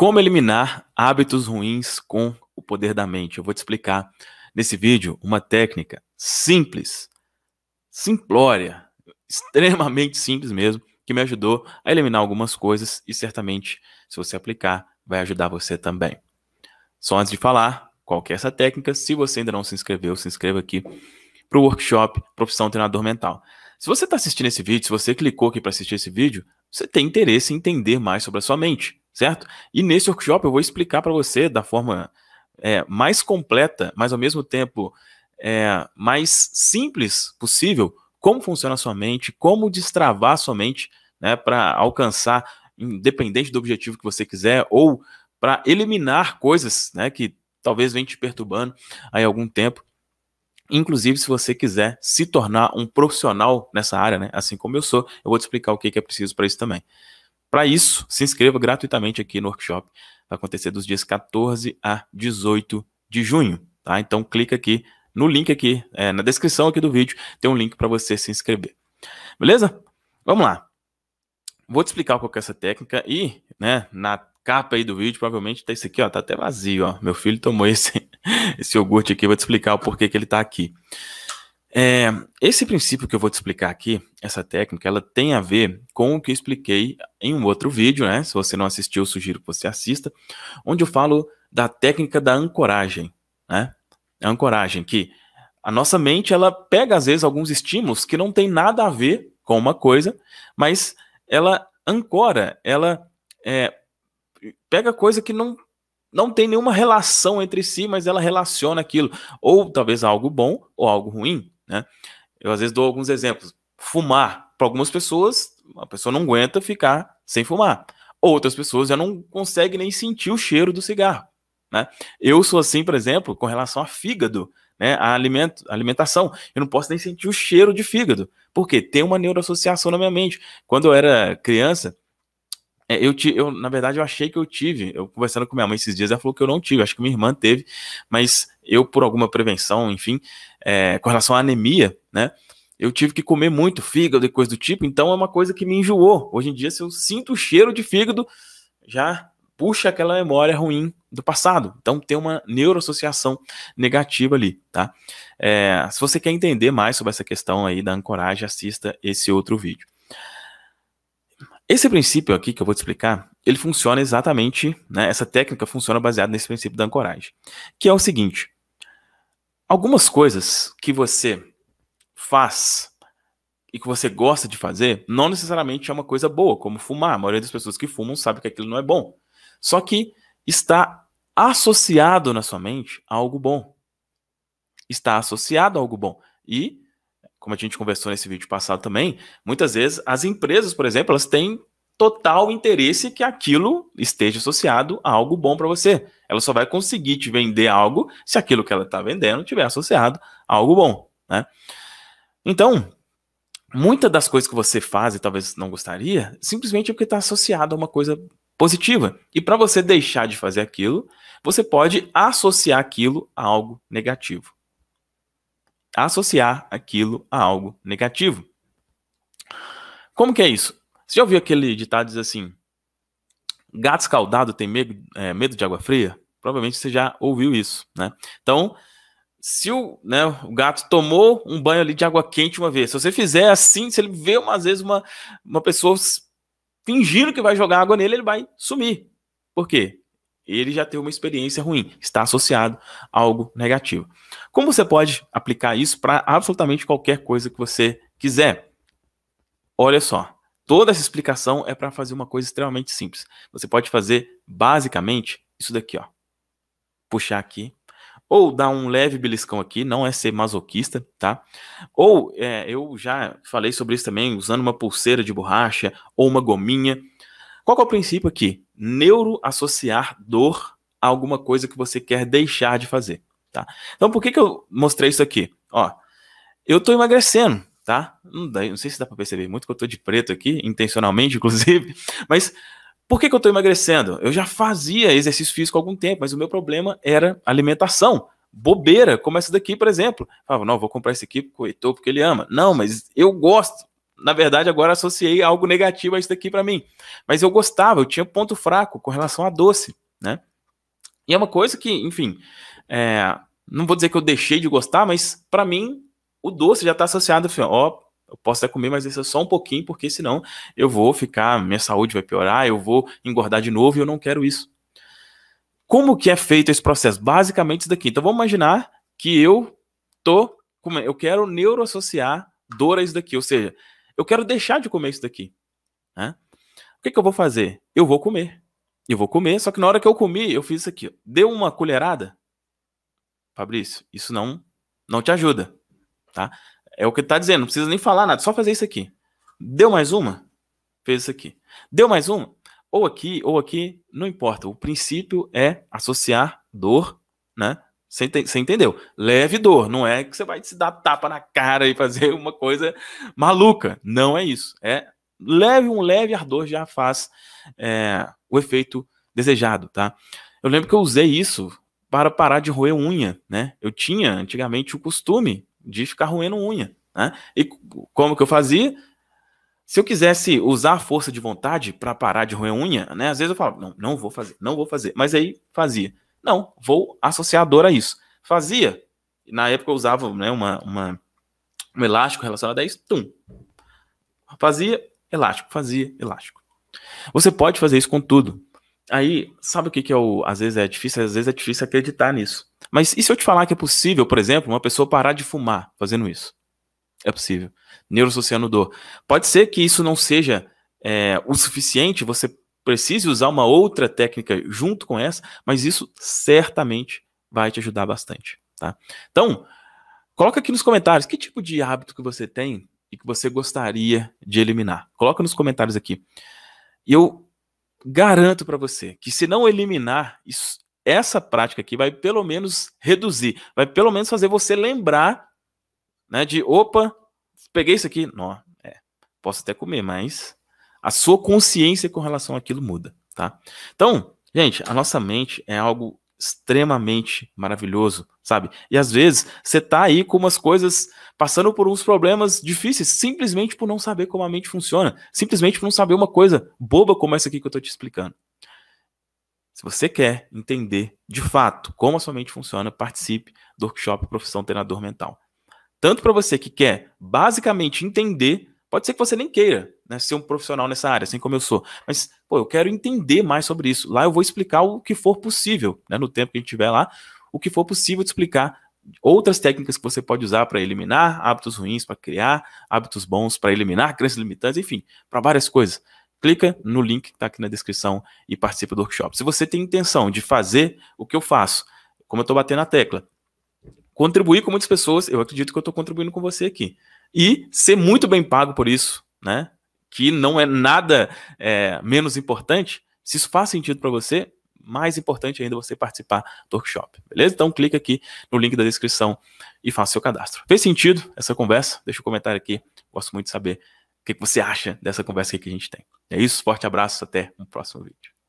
Como eliminar hábitos ruins com o poder da mente? Eu vou te explicar nesse vídeo uma técnica simples, simplória, extremamente simples mesmo, que me ajudou a eliminar algumas coisas e certamente, se você aplicar, vai ajudar você também. Só antes de falar, qual é essa técnica? Se você ainda não se inscreveu, se inscreva aqui para o workshop Profissão Treinador Mental. Se você está assistindo esse vídeo, se você clicou aqui para assistir esse vídeo, você tem interesse em entender mais sobre a sua mente certo? E nesse workshop eu vou explicar para você da forma é, mais completa, mas ao mesmo tempo é, mais simples possível, como funciona a sua mente, como destravar a sua mente né, para alcançar, independente do objetivo que você quiser, ou para eliminar coisas né, que talvez venham te perturbando aí algum tempo. Inclusive, se você quiser se tornar um profissional nessa área, né, assim como eu sou, eu vou te explicar o que é preciso para isso também. Para isso, se inscreva gratuitamente aqui no workshop. Vai acontecer dos dias 14 a 18 de junho. Tá? Então clica aqui no link aqui, é, na descrição aqui do vídeo, tem um link para você se inscrever. Beleza? Vamos lá. Vou te explicar qual que é essa técnica e, né, na capa aí do vídeo, provavelmente tá esse aqui, ó, tá até vazio, ó. Meu filho tomou esse, esse iogurte aqui, vou te explicar o porquê que ele tá aqui. É, esse princípio que eu vou te explicar aqui, essa técnica, ela tem a ver com o que eu expliquei em um outro vídeo, né? Se você não assistiu, eu sugiro que você assista, onde eu falo da técnica da ancoragem, né? A ancoragem, que a nossa mente, ela pega às vezes alguns estímulos que não tem nada a ver com uma coisa, mas ela ancora, ela é, pega coisa que não não tem nenhuma relação entre si, mas ela relaciona aquilo, ou talvez algo bom ou algo ruim. Né? Eu às vezes dou alguns exemplos. Fumar, para algumas pessoas, a pessoa não aguenta ficar sem fumar. Outras pessoas já não conseguem nem sentir o cheiro do cigarro. Né? Eu sou assim, por exemplo, com relação a fígado, né, a alimentação. Eu não posso nem sentir o cheiro de fígado, porque tem uma neuroassociação na minha mente. Quando eu era criança, é, eu, eu, na verdade, eu achei que eu tive. Eu conversando com minha mãe esses dias, ela falou que eu não tive. Acho que minha irmã teve, mas eu, por alguma prevenção, enfim, é, com relação à anemia, né? Eu tive que comer muito fígado e coisa do tipo, então é uma coisa que me enjoou. Hoje em dia, se eu sinto o cheiro de fígado, já puxa aquela memória ruim do passado. Então tem uma neuroassociação negativa ali, tá? É, se você quer entender mais sobre essa questão aí da ancoragem, assista esse outro vídeo. Esse princípio aqui que eu vou te explicar, ele funciona exatamente, né? Essa técnica funciona baseada nesse princípio da ancoragem, que é o seguinte: Algumas coisas que você faz e que você gosta de fazer não necessariamente é uma coisa boa, como fumar. A maioria das pessoas que fumam sabe que aquilo não é bom. Só que está associado na sua mente a algo bom. Está associado a algo bom. E, como a gente conversou nesse vídeo passado também, muitas vezes as empresas, por exemplo, elas têm total interesse que aquilo esteja associado a algo bom para você. Ela só vai conseguir te vender algo se aquilo que ela está vendendo tiver associado a algo bom. Né? Então, muitas das coisas que você faz e talvez não gostaria, simplesmente é porque está associado a uma coisa positiva. E para você deixar de fazer aquilo, você pode associar aquilo a algo negativo. Associar aquilo a algo negativo. Como que é isso? Você já ouviu aquele ditado diz assim: gato escaldado tem medo, é, medo de água fria? Provavelmente você já ouviu isso, né? Então, se o, né, o gato tomou um banho ali de água quente uma vez, se você fizer assim, se ele vê umas vezes uma, uma pessoa fingindo que vai jogar água nele, ele vai sumir. Por quê? Ele já teve uma experiência ruim, está associado a algo negativo. Como você pode aplicar isso para absolutamente qualquer coisa que você quiser? Olha só, Toda essa explicação é para fazer uma coisa extremamente simples. Você pode fazer basicamente isso daqui, ó. Puxar aqui ou dar um leve beliscão aqui, não é ser masoquista, tá? Ou é, eu já falei sobre isso também, usando uma pulseira de borracha ou uma gominha. Qual é o princípio aqui? Neuro associar dor a alguma coisa que você quer deixar de fazer, tá? Então por que, que eu mostrei isso aqui? Ó, eu tô emagrecendo, tá? Não, dá, não sei se dá para perceber muito que eu tô de preto aqui, intencionalmente, inclusive, mas por que, que eu tô emagrecendo? Eu já fazia exercício físico há algum tempo, mas o meu problema era alimentação. Bobeira, como essa daqui, por exemplo. Falava, não, vou comprar esse aqui porque o porque ele ama. Não, mas eu gosto. Na verdade, agora associei algo negativo a isso daqui para mim. Mas eu gostava, eu tinha ponto fraco com relação a doce, né? E é uma coisa que, enfim, é, não vou dizer que eu deixei de gostar, mas para mim o doce já está associado, ó, eu posso até comer, mas isso é só um pouquinho, porque senão eu vou ficar, minha saúde vai piorar, eu vou engordar de novo e eu não quero isso. Como que é feito esse processo? Basicamente isso daqui. Então vamos imaginar que eu tô, eu quero neuroassociar dor a isso daqui, ou seja, eu quero deixar de comer isso daqui. Né? O que, que eu vou fazer? Eu vou comer. Eu vou comer, só que na hora que eu comi, eu fiz isso aqui. Deu uma colherada? Fabrício, isso não não te ajuda. Tá? É o que ele está dizendo, não precisa nem falar nada, só fazer isso aqui. Deu mais uma? Fez isso aqui. Deu mais uma? Ou aqui, ou aqui, não importa. O princípio é associar dor, né? Você, entendeu? Leve dor, não é que você vai se dar tapa na cara e fazer uma coisa maluca. Não é isso. É leve, um leve ardor já faz é, o efeito desejado, tá? Eu lembro que eu usei isso para parar de roer unha, né? Eu tinha antigamente o costume de ficar roendo unha. Né? E como que eu fazia? Se eu quisesse usar a força de vontade para parar de roer unha, né? Às vezes eu falo, não, não vou fazer, não vou fazer. Mas aí fazia. Não, vou associar a dor a isso. Fazia. Na época eu usava né, uma, uma, um elástico relacionado a isso. Tum. Fazia, elástico, fazia, elástico. Você pode fazer isso com tudo. Aí, sabe o que, que é o. Às vezes é difícil, às vezes é difícil acreditar nisso. Mas e se eu te falar que é possível, por exemplo, uma pessoa parar de fumar fazendo isso? É possível. Neurosociano dor. Pode ser que isso não seja é, o suficiente, você precise usar uma outra técnica junto com essa, mas isso certamente vai te ajudar bastante, tá? Então, coloca aqui nos comentários que tipo de hábito que você tem e que você gostaria de eliminar. Coloca nos comentários aqui. E eu garanto para você que se não eliminar, isso essa prática aqui vai pelo menos reduzir, vai pelo menos fazer você lembrar, né, de opa, peguei isso aqui, não, é, posso até comer, mas a sua consciência com relação àquilo muda, tá? Então, gente, a nossa mente é algo extremamente maravilhoso, sabe? E às vezes você tá aí com umas coisas passando por uns problemas difíceis, simplesmente por não saber como a mente funciona, simplesmente por não saber uma coisa boba como essa aqui que eu tô te explicando, se você quer entender de fato como a sua mente funciona, participe do workshop Profissão Treinador Mental. Tanto para você que quer basicamente entender, pode ser que você nem queira né, ser um profissional nessa área, assim como eu sou, mas pô, eu quero entender mais sobre isso. Lá eu vou explicar o que for possível, né, no tempo que a gente tiver lá, o que for possível de explicar outras técnicas que você pode usar para eliminar hábitos ruins, para criar hábitos bons, para eliminar crenças limitantes, enfim, para várias coisas clica no link que está aqui na descrição e participe do workshop. Se você tem intenção de fazer o que eu faço, como eu estou batendo na tecla, contribuir com muitas pessoas, eu acredito que eu estou contribuindo com você aqui. E ser muito bem pago por isso, né? Que não é nada é, menos importante. Se isso faz sentido para você, mais importante ainda você participar do workshop, beleza? Então clica aqui no link da descrição e faça seu cadastro. Fez sentido essa conversa? Deixa um comentário aqui, gosto muito de saber o que você acha dessa conversa que a gente tem. É isso, forte abraço, até um próximo vídeo.